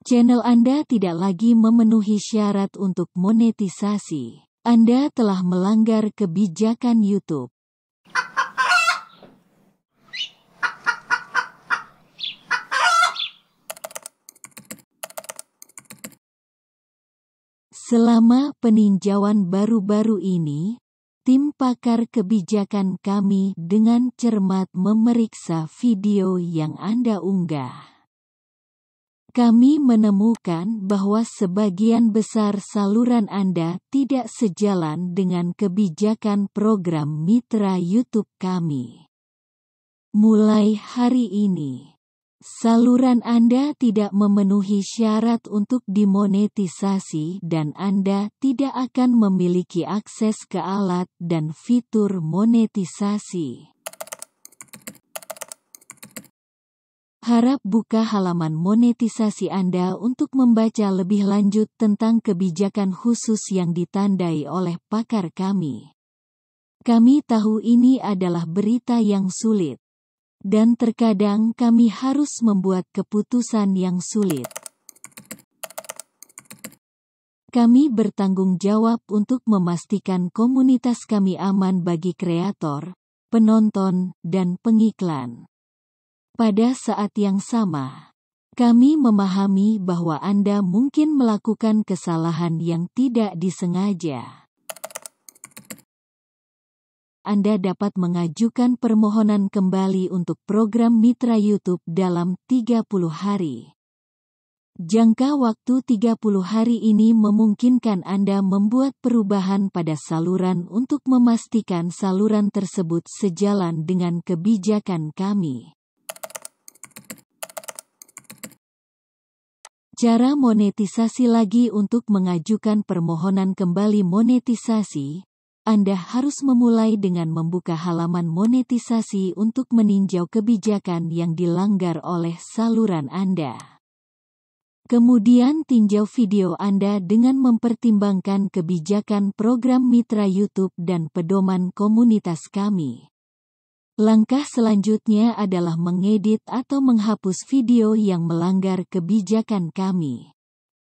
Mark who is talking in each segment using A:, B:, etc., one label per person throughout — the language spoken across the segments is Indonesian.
A: Channel Anda tidak lagi memenuhi syarat untuk monetisasi. Anda telah melanggar kebijakan YouTube. Selama peninjauan baru-baru ini, tim pakar kebijakan kami dengan cermat memeriksa video yang Anda unggah kami menemukan bahwa sebagian besar saluran Anda tidak sejalan dengan kebijakan program mitra YouTube kami. Mulai hari ini, saluran Anda tidak memenuhi syarat untuk dimonetisasi dan Anda tidak akan memiliki akses ke alat dan fitur monetisasi. Harap buka halaman monetisasi Anda untuk membaca lebih lanjut tentang kebijakan khusus yang ditandai oleh pakar kami. Kami tahu ini adalah berita yang sulit, dan terkadang kami harus membuat keputusan yang sulit. Kami bertanggung jawab untuk memastikan komunitas kami aman bagi kreator, penonton, dan pengiklan. Pada saat yang sama, kami memahami bahwa Anda mungkin melakukan kesalahan yang tidak disengaja. Anda dapat mengajukan permohonan kembali untuk program mitra YouTube dalam 30 hari. Jangka waktu 30 hari ini memungkinkan Anda membuat perubahan pada saluran untuk memastikan saluran tersebut sejalan dengan kebijakan kami. Cara monetisasi lagi untuk mengajukan permohonan kembali monetisasi, Anda harus memulai dengan membuka halaman monetisasi untuk meninjau kebijakan yang dilanggar oleh saluran Anda. Kemudian tinjau video Anda dengan mempertimbangkan kebijakan program mitra YouTube dan pedoman komunitas kami. Langkah selanjutnya adalah mengedit atau menghapus video yang melanggar kebijakan kami.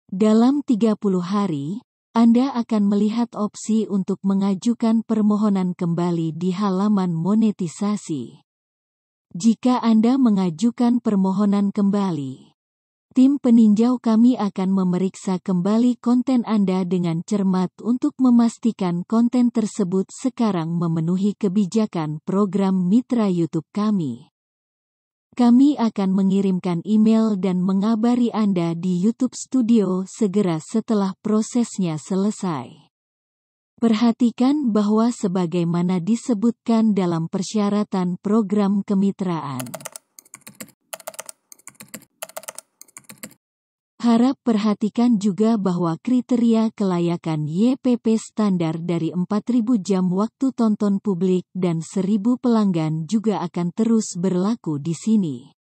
A: Dalam 30 hari, Anda akan melihat opsi untuk mengajukan permohonan kembali di halaman monetisasi. Jika Anda mengajukan permohonan kembali, Tim peninjau kami akan memeriksa kembali konten Anda dengan cermat untuk memastikan konten tersebut sekarang memenuhi kebijakan program mitra YouTube kami. Kami akan mengirimkan email dan mengabari Anda di YouTube Studio segera setelah prosesnya selesai. Perhatikan bahwa sebagaimana disebutkan dalam persyaratan program kemitraan. Harap perhatikan juga bahwa kriteria kelayakan YPP standar dari 4000 jam waktu tonton publik dan 1000 pelanggan juga akan terus berlaku di sini.